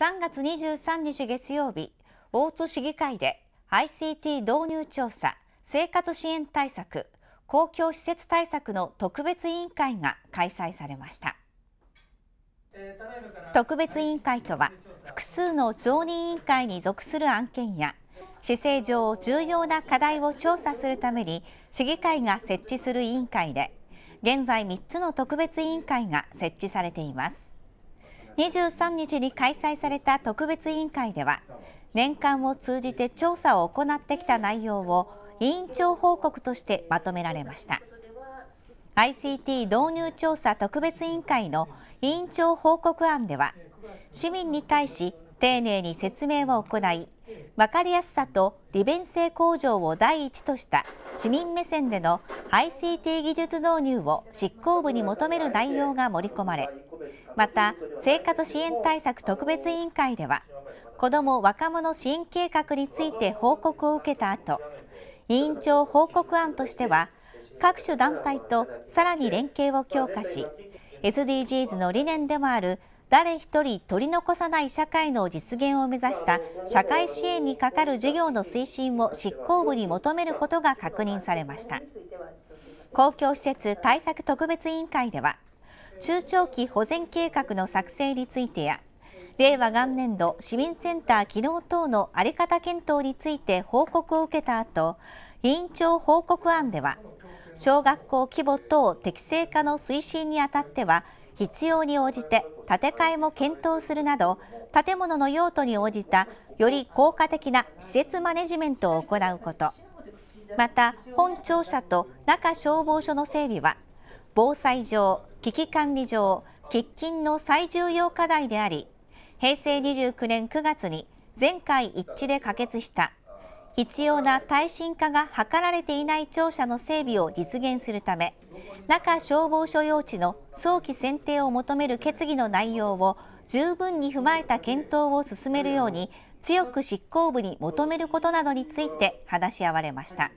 3月23日月曜日大津市議会で ICT 導入調査生活支援対策公共施設対策の特別委員会が開催されました特別委員会とは複数の常任委員会に属する案件や市政上重要な課題を調査するために市議会が設置する委員会で現在3つの特別委員会が設置されています23日に開催された特別委員会では年間を通じて調査を行ってきた内容を委員長報告としてまとめられました ICT 導入調査特別委員会の委員長報告案では市民に対し丁寧に説明を行い分かりやすさと利便性向上を第一とした市民目線での ICT 技術導入を執行部に求める内容が盛り込まれまた生活支援対策特別委員会では子ども・若者支援計画について報告を受けた後委員長報告案としては各種団体とさらに連携を強化し SDGs の理念でもある誰一人取り残さない社会の実現を目指した社会支援にかかる事業の推進を執行部に求めることが確認されました公共施設対策特別委員会では中長期保全計画の作成についてや令和元年度市民センター機能等の在り方検討について報告を受けた後委員長報告案では小学校規模等適正化の推進にあたっては必要に応じて建て替えも検討するなど建物の用途に応じたより効果的な施設マネジメントを行うことまた本庁舎と中消防署の整備は防災上、危機管理上、喫緊の最重要課題であり、平成29年9月に全会一致で可決した必要な耐震化が図られていない庁舎の整備を実現するため中消防署用地の早期選定を求める決議の内容を十分に踏まえた検討を進めるように強く執行部に求めることなどについて話し合われました。